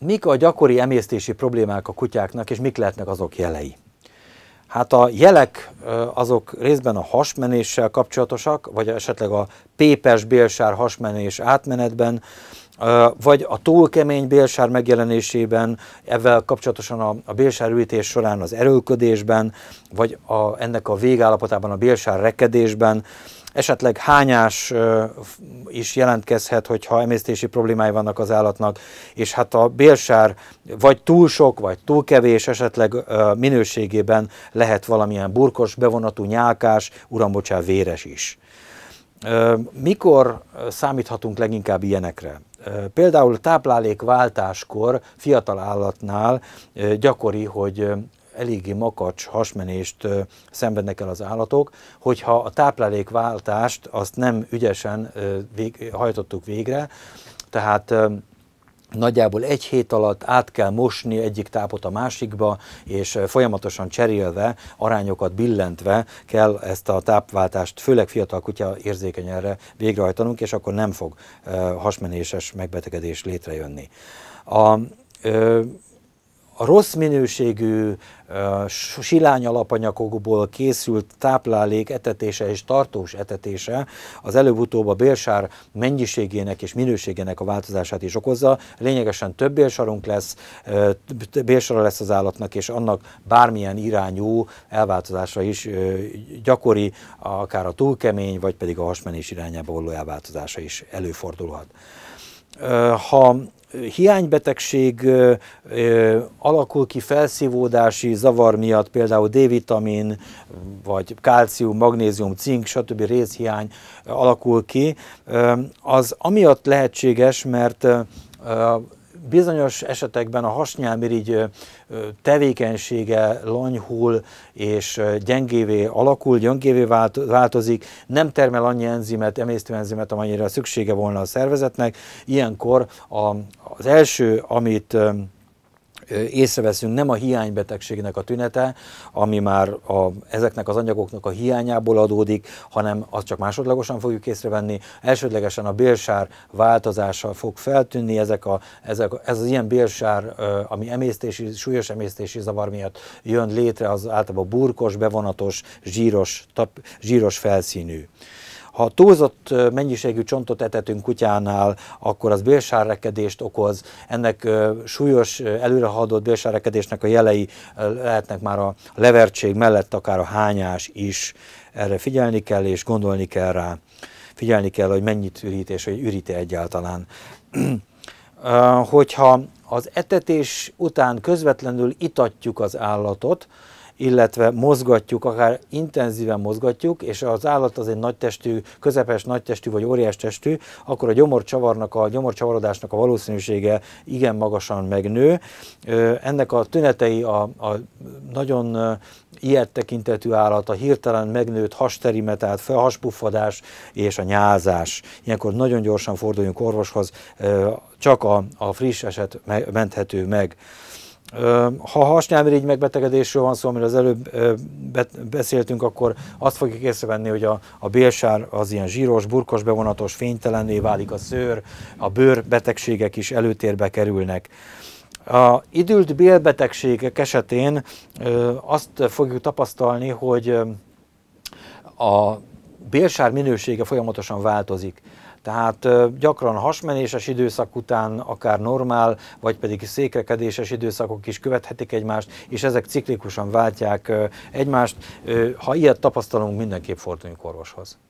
Mik a gyakori emésztési problémák a kutyáknak, és mik lehetnek azok jelei? Hát a jelek azok részben a hasmenéssel kapcsolatosak, vagy esetleg a pépes bélsár hasmenés átmenetben, vagy a túl kemény bélsár megjelenésében, ezzel kapcsolatosan a, a ütés során az erőködésben, vagy a, ennek a végállapotában a bélsár rekedésben, esetleg hányás is jelentkezhet, hogyha emésztési problémái vannak az állatnak, és hát a bélsár vagy túl sok, vagy túl kevés, esetleg minőségében lehet valamilyen burkos, bevonatú, nyálkás, urambocsá, véres is. Mikor számíthatunk leginkább ilyenekre? Például táplálékváltáskor fiatal állatnál gyakori, hogy eléggé makacs hasmenést szenvednek el az állatok, hogyha a táplálékváltást azt nem ügyesen hajtottuk végre, tehát nagyjából egy hét alatt át kell mosni egyik tápot a másikba, és folyamatosan cserélve, arányokat billentve kell ezt a tápváltást, főleg fiatal kutya érzékeny erre végrehajtanunk, és akkor nem fog hasmenéses megbetegedés létrejönni. A, a rossz minőségű silány alapanyagokból készült táplálék etetése és tartós etetése az előbb-utóbb a bélsár mennyiségének és minőségének a változását is okozza. Lényegesen több bélsarunk lesz, bélsara lesz az állatnak, és annak bármilyen irányú elváltozása is gyakori, akár a túlkemény, vagy pedig a hasmenés irányába való elváltozása is előfordulhat. Ha hiánybetegség alakul ki felszívódási zavar miatt, például D-vitamin, vagy kalcium, magnézium, cink, stb. részhiány alakul ki, az amiatt lehetséges, mert bizonyos esetekben a hasnyálmirigy tevékenysége lanyhul és gyengévé alakul, gyengévé változik, nem termel annyi enzimet, emésztőenzimet, amennyire szüksége volna a szervezetnek. Ilyenkor az első, amit észreveszünk, nem a hiánybetegségnek a tünete, ami már a, ezeknek az anyagoknak a hiányából adódik, hanem azt csak másodlagosan fogjuk észrevenni. Elsődlegesen a bélsár változása fog feltűnni, ezek a, ezek, ez az ilyen bélsár, ami emésztési, súlyos emésztési zavar miatt jön létre, az általában burkos, bevonatos, zsíros, tap, zsíros felszínű. Ha túlzott mennyiségű csontot etetünk kutyánál, akkor az bélsárrekedést okoz, ennek súlyos előrehaladott bélsárrekedésnek a jelei lehetnek már a levertség mellett akár a hányás is. Erre figyelni kell és gondolni kell rá. Figyelni kell, hogy mennyit ürít és hogy ürít egyáltalán. Hogyha az etetés után közvetlenül itatjuk az állatot, illetve mozgatjuk, akár intenzíven mozgatjuk, és az állat az egy nagytestű, közepes nagytestű vagy óriás testű, akkor a gyomorcsavarnak, a gyomorcsavarodásnak a valószínűsége igen magasan megnő. Ennek a tünetei a, a nagyon ilyet tekintetű állat, a hirtelen megnőtt hasterime, tehát hasbuffadás és a nyázás. Ilyenkor nagyon gyorsan forduljunk orvoshoz, csak a, a friss eset menthető meg. Ha hasnyálmirigy megbetegedésről van szó, amiről az előbb beszéltünk, akkor azt fogjuk észrevenni, hogy a, a bélsár az ilyen zsíros, burkos bevonatos, fénytelenné válik a szőr, a bőr betegségek is előtérbe kerülnek. A idült bélbetegségek esetén azt fogjuk tapasztalni, hogy a bélsár minősége folyamatosan változik. Tehát gyakran hasmenéses időszak után akár normál, vagy pedig székrekedéses időszakok is követhetik egymást, és ezek ciklikusan váltják egymást. Ha ilyet tapasztalunk, mindenképp forduljunk orvoshoz.